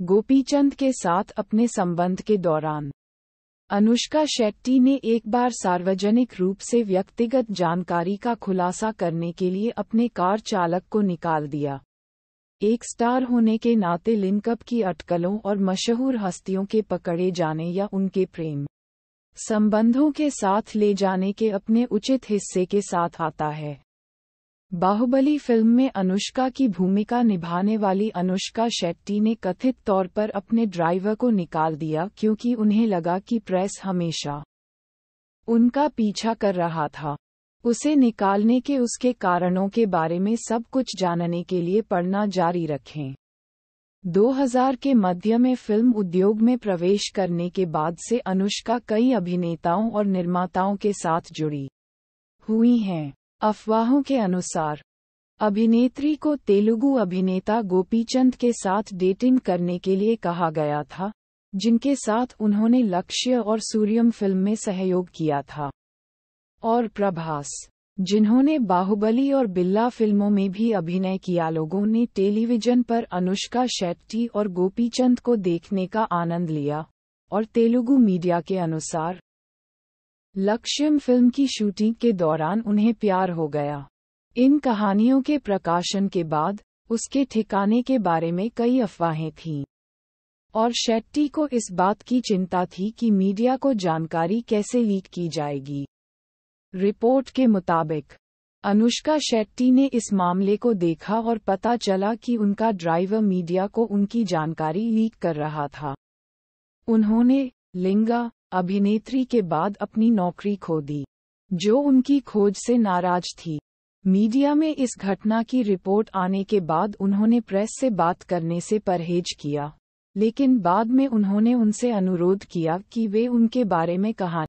गोपीचंद के साथ अपने संबंध के दौरान अनुष्का शेट्टी ने एक बार सार्वजनिक रूप से व्यक्तिगत जानकारी का खुलासा करने के लिए अपने कार चालक को निकाल दिया एक स्टार होने के नाते लिंकअप की अटकलों और मशहूर हस्तियों के पकड़े जाने या उनके प्रेम संबंधों के साथ ले जाने के अपने उचित हिस्से के साथ आता है बाहुबली फिल्म में अनुष्का की भूमिका निभाने वाली अनुष्का शेट्टी ने कथित तौर पर अपने ड्राइवर को निकाल दिया क्योंकि उन्हें लगा कि प्रेस हमेशा उनका पीछा कर रहा था उसे निकालने के उसके कारणों के बारे में सब कुछ जानने के लिए पढ़ना जारी रखें 2000 के मध्य में फिल्म उद्योग में प्रवेश करने के बाद से अनुष्का कई अभिनेताओं और निर्माताओं के साथ जुड़ी हुई हैं अफवाहों के अनुसार अभिनेत्री को तेलुगु अभिनेता गोपीचंद के साथ डेटिंग करने के लिए कहा गया था जिनके साथ उन्होंने लक्ष्य और सूर्यम फिल्म में सहयोग किया था और प्रभास जिन्होंने बाहुबली और बिल्ला फिल्मों में भी अभिनय किया लोगों ने टेलीविजन पर अनुष्का शेट्टी और गोपीचंद को देखने का आनंद लिया और तेलुगु मीडिया के अनुसार लक्ष्यम फिल्म की शूटिंग के दौरान उन्हें प्यार हो गया इन कहानियों के प्रकाशन के बाद उसके ठिकाने के बारे में कई अफवाहें थीं और शेट्टी को इस बात की चिंता थी कि मीडिया को जानकारी कैसे लीक की जाएगी रिपोर्ट के मुताबिक अनुष्का शेट्टी ने इस मामले को देखा और पता चला कि उनका ड्राइवर मीडिया को उनकी जानकारी लीक कर रहा था उन्होंने लिंगा अभिनेत्री के बाद अपनी नौकरी खो दी जो उनकी खोज से नाराज थी मीडिया में इस घटना की रिपोर्ट आने के बाद उन्होंने प्रेस से बात करने से परहेज किया लेकिन बाद में उन्होंने उनसे अनुरोध किया कि वे उनके बारे में कहानी